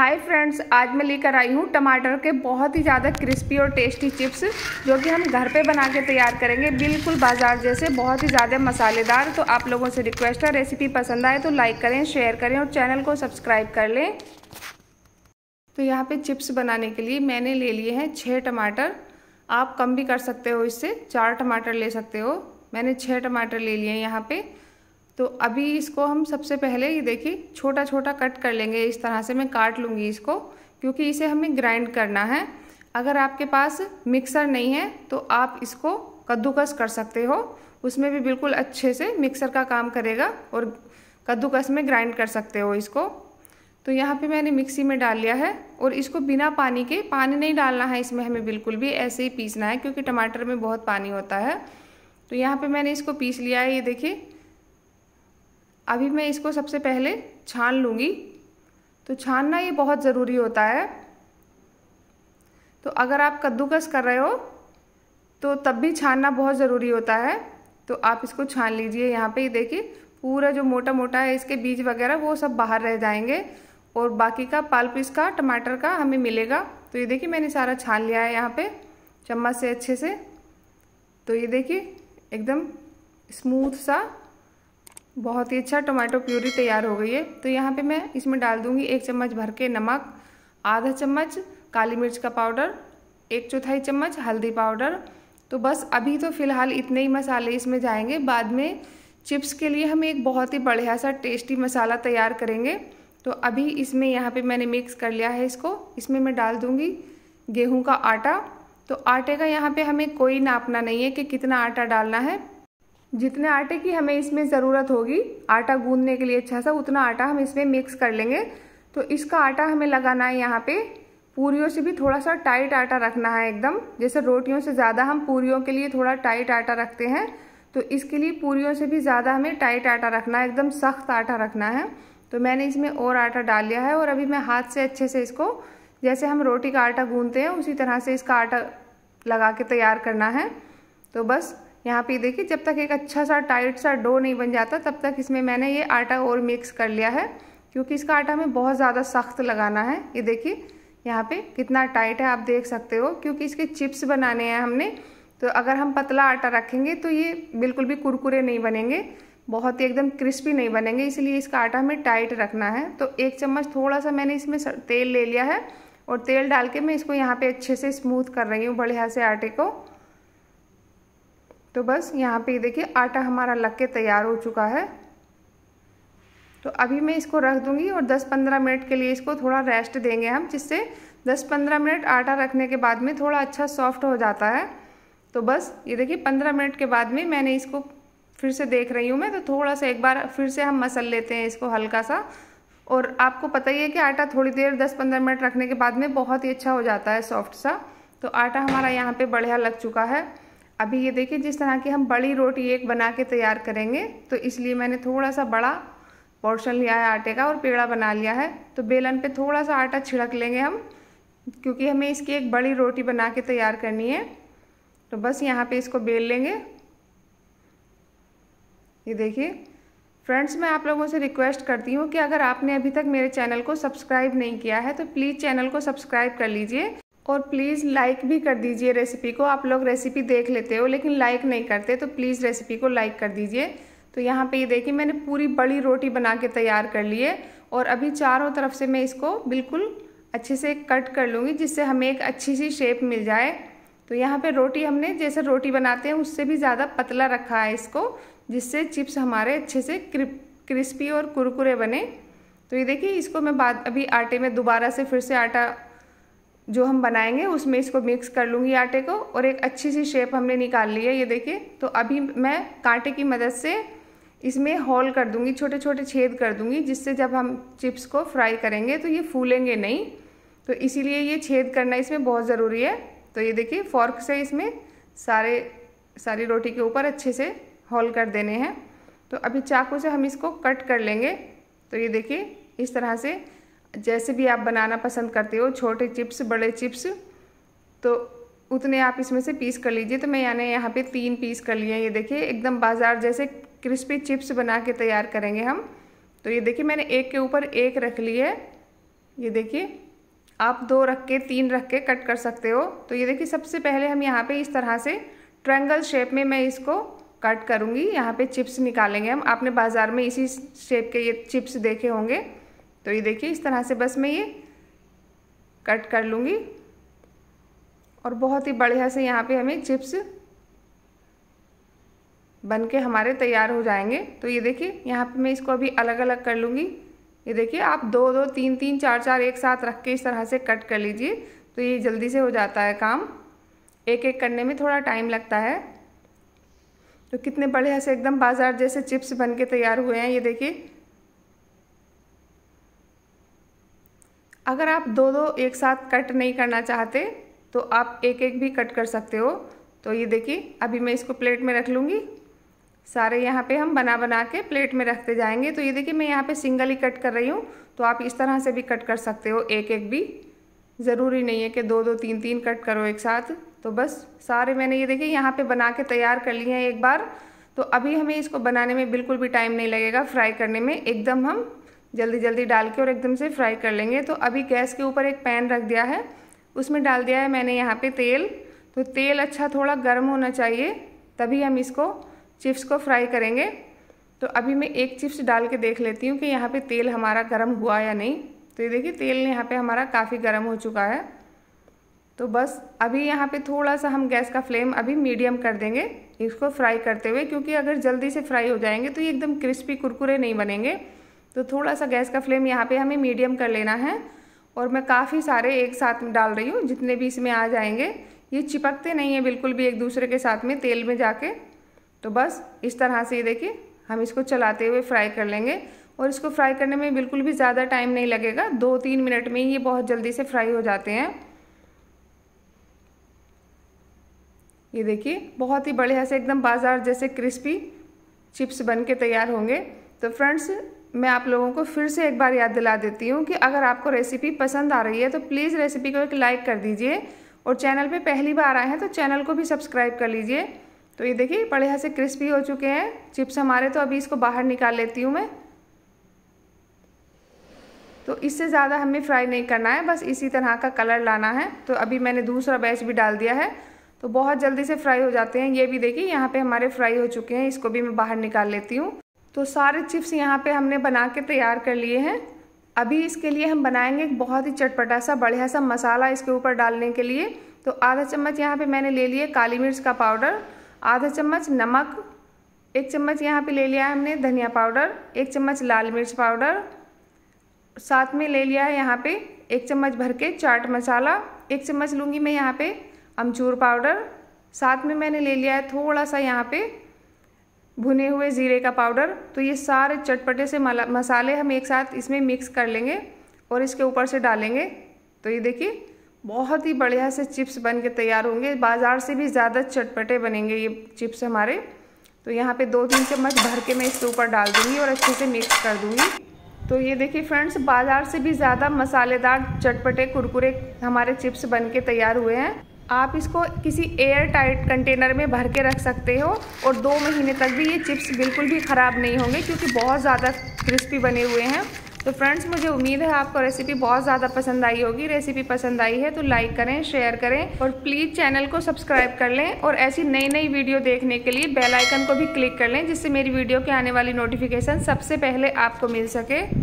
hi friends आज मैं लेकर आई हूँ टमाटर के बहुत ही ज़्यादा क्रिस्पी और टेस्टी चिप्स जो कि हम घर पे बना के तैयार करेंगे बिल्कुल बाजार जैसे बहुत ही ज़्यादा मसालेदार तो आप लोगों से रिक्वेस्ट है रेसिपी पसंद आए तो लाइक करें शेयर करें और चैनल को सब्सक्राइब कर लें तो यहाँ पे चिप्स बनाने के लिए मैंने ले लिए हैं छः टमाटर आप कम भी कर सकते हो इससे चार टमाटर ले सकते हो मैंने छः टमाटर ले लिए हैं यहाँ पर तो अभी इसको हम सबसे पहले ये देखिए छोटा छोटा कट कर लेंगे इस तरह से मैं काट लूँगी इसको क्योंकि इसे हमें ग्राइंड करना है अगर आपके पास मिक्सर नहीं है तो आप इसको कद्दूकस कर सकते हो उसमें भी बिल्कुल अच्छे से मिक्सर का काम करेगा और कद्दूकस में ग्राइंड कर सकते हो इसको तो यहाँ पे मैंने मिक्सी में डाल लिया है और इसको बिना पानी के पानी नहीं डालना है इसमें हमें बिल्कुल भी ऐसे ही पीसना है क्योंकि टमाटर में बहुत पानी होता है तो यहाँ पे मैंने इसको पीस लिया है ये देखिए अभी मैं इसको सबसे पहले छान लूँगी तो छानना ये बहुत ज़रूरी होता है तो अगर आप कद्दूकस कर रहे हो तो तब भी छानना बहुत ज़रूरी होता है तो आप इसको छान लीजिए यहाँ पे देखिए पूरा जो मोटा मोटा है इसके बीज वगैरह वो सब बाहर रह जाएंगे और बाकी का पीस का टमाटर का हमें मिलेगा तो ये देखिए मैंने सारा छान लिया है यहाँ पर चम्मच से अच्छे से तो ये देखिए एकदम स्मूथ सा बहुत ही अच्छा टोमेटो प्यूरी तैयार हो गई है तो यहाँ पे मैं इसमें डाल दूँगी एक चम्मच भर के नमक आधा चम्मच काली मिर्च का पाउडर एक चौथाई चम्मच हल्दी पाउडर तो बस अभी तो फ़िलहाल इतने ही मसाले इसमें जाएंगे बाद में चिप्स के लिए हम एक बहुत ही बढ़िया सा टेस्टी मसाला तैयार करेंगे तो अभी इसमें यहाँ पे मैंने मिक्स कर लिया है इसको इसमें मैं डाल दूँगी गेहूँ का आटा तो आटे का यहाँ पे हमें कोई नापना नहीं है कि कितना आटा डालना है जितने आटे की हमें इसमें ज़रूरत होगी आटा गूंदने के लिए अच्छा सा उतना आटा हम इसमें मिक्स कर लेंगे तो इसका आटा हमें लगाना है यहाँ पे पूरियों से भी थोड़ा सा टाइट आटा रखना है एकदम जैसे रोटियों से ज़्यादा हम पूरियों के लिए थोड़ा टाइट आटा रखते हैं तो इसके लिए पूरियों से भी ज़्यादा हमें टाइट आटा रखना है एकदम सख्त आटा रखना है तो मैंने इसमें और आटा डाल लिया है और अभी मैं हाथ से अच्छे से इसको जैसे हम रोटी का आटा गूंदते हैं उसी तरह से इसका आटा लगा के तैयार करना है तो बस यहाँ पे देखिए जब तक एक अच्छा सा टाइट सा डो नहीं बन जाता तब तक इसमें मैंने ये आटा और मिक्स कर लिया है क्योंकि इसका आटा हमें बहुत ज़्यादा सख्त लगाना है ये देखिए यहाँ पे कितना टाइट है आप देख सकते हो क्योंकि इसके चिप्स बनाने हैं हमने तो अगर हम पतला आटा रखेंगे तो ये बिल्कुल भी कुरकुरे नहीं बनेंगे बहुत ही एकदम क्रिस्पी नहीं बनेंगे इसलिए इसका आटा हमें टाइट रखना है तो एक चम्मच थोड़ा सा मैंने इसमें तेल ले लिया है और तेल डाल के मैं इसको यहाँ पे अच्छे से स्मूथ कर रही हूँ बढ़िया से आटे को तो बस यहाँ पे देखिए आटा हमारा लग के तैयार हो चुका है तो अभी मैं इसको रख दूँगी और 10-15 मिनट के लिए इसको थोड़ा रेस्ट देंगे हम जिससे 10-15 मिनट आटा रखने के बाद में थोड़ा अच्छा सॉफ्ट हो जाता है तो बस ये देखिए 15 मिनट के बाद में मैंने इसको फिर से देख रही हूँ मैं तो थोड़ा सा एक बार फिर से हम मसल लेते हैं इसको हल्का सा और आपको पता ही है कि आटा थोड़ी देर दस पंद्रह मिनट रखने के बाद में बहुत ही अच्छा हो जाता है सॉफ्ट सा तो आटा हमारा यहाँ पर बढ़िया लग चुका है अभी ये देखिए जिस तरह की हम बड़ी रोटी एक बना के तैयार करेंगे तो इसलिए मैंने थोड़ा सा बड़ा पोर्शन लिया है आटे का और पेड़ा बना लिया है तो बेलन पे थोड़ा सा आटा छिड़क लेंगे हम क्योंकि हमें इसकी एक बड़ी रोटी बना के तैयार करनी है तो बस यहाँ पे इसको बेल लेंगे ये देखिए फ्रेंड्स मैं आप लोगों से रिक्वेस्ट करती हूँ कि अगर आपने अभी तक मेरे चैनल को सब्सक्राइब नहीं किया है तो प्लीज़ चैनल को सब्सक्राइब कर लीजिए और प्लीज़ लाइक भी कर दीजिए रेसिपी को आप लोग रेसिपी देख लेते हो लेकिन लाइक नहीं करते तो प्लीज़ रेसिपी को लाइक कर दीजिए तो यहाँ पे ये देखिए मैंने पूरी बड़ी रोटी बना के तैयार कर ली है और अभी चारों तरफ से मैं इसको बिल्कुल अच्छे से कट कर लूँगी जिससे हमें एक अच्छी सी शेप मिल जाए तो यहाँ पे रोटी हमने जैसे रोटी बनाते हैं उससे भी ज़्यादा पतला रखा है इसको जिससे चिप्स हमारे अच्छे से क्रिस्पी और कुरकुरे बने तो ये देखिए इसको मैं बाद अभी आटे में दोबारा से फिर से आटा जो हम बनाएंगे उसमें इसको मिक्स कर लूँगी आटे को और एक अच्छी सी शेप हमने निकाल ली है ये देखिए तो अभी मैं कांटे की मदद से इसमें हॉल कर दूँगी छोटे छोटे छेद कर दूँगी जिससे जब हम चिप्स को फ्राई करेंगे तो ये फूलेंगे नहीं तो इसीलिए ये छेद करना इसमें बहुत ज़रूरी है तो ये देखिए फॉर्क से इसमें सारे सारी रोटी के ऊपर अच्छे से हॉल कर देने हैं तो अभी चाकू से हम इसको कट कर लेंगे तो ये देखिए इस तरह से जैसे भी आप बनाना पसंद करते हो छोटे चिप्स बड़े चिप्स तो उतने आप इसमें से पीस कर लीजिए तो मैं यानी यहाँ पे तीन पीस कर लिए हैं ये देखिए एकदम बाजार जैसे क्रिस्पी चिप्स बना के तैयार करेंगे हम तो ये देखिए मैंने एक के ऊपर एक रख ली है ये देखिए आप दो रख के तीन रख के कट कर सकते हो तो ये देखिए सबसे पहले हम यहाँ पे इस तरह से ट्रायंगल शेप में मैं इसको कट करूँगी यहाँ पे चिप्स निकालेंगे हम आपने बाज़ार में इसी शेप के ये चिप्स देखे होंगे तो ये देखिए इस तरह से बस मैं ये कट कर लूँगी और बहुत ही बढ़िया से यहाँ पे हमें चिप्स बन के हमारे तैयार हो जाएंगे तो ये देखिए यहाँ पे मैं इसको अभी अलग अलग कर लूँगी ये देखिए आप दो दो तीन तीन चार चार एक साथ रख के इस तरह से कट कर लीजिए तो ये जल्दी से हो जाता है काम एक एक करने में थोड़ा टाइम लगता है तो कितने बढ़िया से एकदम बाज़ार जैसे चिप्स बन के तैयार हुए हैं ये देखिए अगर आप दो दो एक साथ कट नहीं करना चाहते तो आप एक एक भी कट कर सकते हो तो ये देखिए अभी मैं इसको प्लेट में रख लूँगी सारे यहाँ पे हम बना बना के प्लेट में रखते जाएंगे तो ये देखिए मैं यहाँ पे सिंगल ही कट कर रही हूँ तो आप इस तरह से भी कट कर सकते हो एक एक भी ज़रूरी नहीं है कि दो दो तीन तीन कट करो एक साथ तो बस सारे मैंने ये देखिए यहाँ पे बना के तैयार कर लिए हैं एक बार तो अभी हमें इसको बनाने में बिल्कुल भी टाइम नहीं लगेगा फ्राई करने में एकदम हम जल्दी जल्दी डाल के और एकदम से फ्राई कर लेंगे तो अभी गैस के ऊपर एक पैन रख दिया है उसमें डाल दिया है मैंने यहाँ पे तेल तो तेल अच्छा थोड़ा गर्म होना चाहिए तभी हम इसको चिप्स को फ्राई करेंगे तो अभी मैं एक चिप्स डाल के देख लेती हूँ कि यहाँ पे तेल हमारा गर्म हुआ या नहीं तो ये देखिए तेल यहाँ पे हमारा काफ़ी गर्म हो चुका है तो बस अभी यहाँ पे थोड़ा सा हम गैस का फ्लेम अभी मीडियम कर देंगे इसको फ्राई करते हुए क्योंकि अगर जल्दी से फ्राई हो जाएंगे तो ये एकदम क्रिस्पी कुरकुरे नहीं बनेंगे तो थोड़ा सा गैस का फ्लेम यहाँ पे हमें मीडियम कर लेना है और मैं काफ़ी सारे एक साथ में डाल रही हूँ जितने भी इसमें आ जाएंगे ये चिपकते नहीं हैं बिल्कुल भी एक दूसरे के साथ में तेल में जाके तो बस इस तरह से ये देखिए हम इसको चलाते हुए फ्राई कर लेंगे और इसको फ्राई करने में बिल्कुल भी ज़्यादा टाइम नहीं लगेगा दो तीन मिनट में ये बहुत जल्दी से फ्राई हो जाते हैं ये देखिए बहुत ही बढ़िया से एकदम बाजार जैसे क्रिस्पी चिप्स बन के तैयार होंगे तो फ्रेंड्स मैं आप लोगों को फिर से एक बार याद दिला देती हूँ कि अगर आपको रेसिपी पसंद आ रही है तो प्लीज़ रेसिपी को एक लाइक कर दीजिए और चैनल पे पहली बार आए हैं तो चैनल को भी सब्सक्राइब कर लीजिए तो ये देखिए बढ़िया से क्रिस्पी हो चुके हैं चिप्स हमारे तो अभी इसको बाहर निकाल लेती हूँ मैं तो इससे ज़्यादा हमें फ्राई नहीं करना है बस इसी तरह का कलर लाना है तो अभी मैंने दूसरा बैच भी डाल दिया है तो बहुत जल्दी से फ्राई हो जाते हैं ये भी देखिए यहाँ पे हमारे फ्राई हो चुके हैं इसको भी मैं बाहर निकाल लेती हूँ तो सारे चिप्स यहाँ पे हमने बना के तैयार कर लिए हैं अभी इसके लिए हम बनाएंगे एक बहुत ही चटपटा सा बढ़िया सा मसाला इसके ऊपर डालने के लिए तो आधा चम्मच यहाँ पे मैंने ले लिए काली मिर्च का पाउडर आधा चम्मच नमक एक चम्मच यहाँ पे ले लिया है हमने धनिया पाउडर एक चम्मच लाल मिर्च पाउडर साथ में ले लिया है यहाँ पर एक चम्मच भर के चाट मसाला एक चम्मच लूँगी मैं यहाँ पर अमचूर पाउडर साथ में मैंने ले लिया है थोड़ा सा यहाँ पर भुने हुए ज़ीरे का पाउडर तो ये सारे चटपटे से मसाले हम एक साथ इसमें मिक्स कर लेंगे और इसके ऊपर से डालेंगे तो ये देखिए बहुत ही बढ़िया से चिप्स बन के तैयार होंगे बाज़ार से भी ज़्यादा चटपटे बनेंगे ये चिप्स हमारे तो यहाँ पे दो तीन चम्मच भर के मैं इसके ऊपर डाल दूँगी और अच्छे से मिक्स कर दूँगी तो ये देखिए फ्रेंड्स बाज़ार से भी ज़्यादा मसालेदार चटपटे कुरकुरे हमारे चिप्स बन के तैयार हुए हैं आप इसको किसी एयर टाइट कंटेनर में भर के रख सकते हो और दो महीने तक भी ये चिप्स बिल्कुल भी ख़राब नहीं होंगे क्योंकि बहुत ज़्यादा क्रिस्पी बने हुए हैं तो फ्रेंड्स मुझे उम्मीद है आपको रेसिपी बहुत ज़्यादा पसंद आई होगी रेसिपी पसंद आई है तो लाइक करें शेयर करें और प्लीज़ चैनल को सब्सक्राइब कर लें और ऐसी नई नई वीडियो देखने के लिए बेल आइकन को भी क्लिक कर लें जिससे मेरी वीडियो के आने वाली नोटिफिकेशन सबसे पहले आपको मिल सके